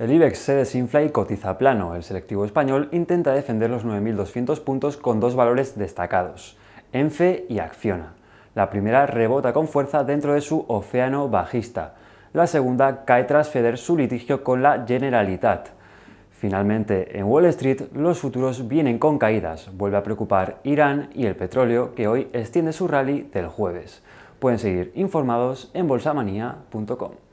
El IBEX se desinfla y cotiza plano. El selectivo español intenta defender los 9.200 puntos con dos valores destacados, ENFE y Acciona. La primera rebota con fuerza dentro de su océano bajista. La segunda cae tras ceder su litigio con la Generalitat. Finalmente, en Wall Street los futuros vienen con caídas. Vuelve a preocupar Irán y el petróleo, que hoy extiende su rally del jueves. Pueden seguir informados en bolsamanía.com.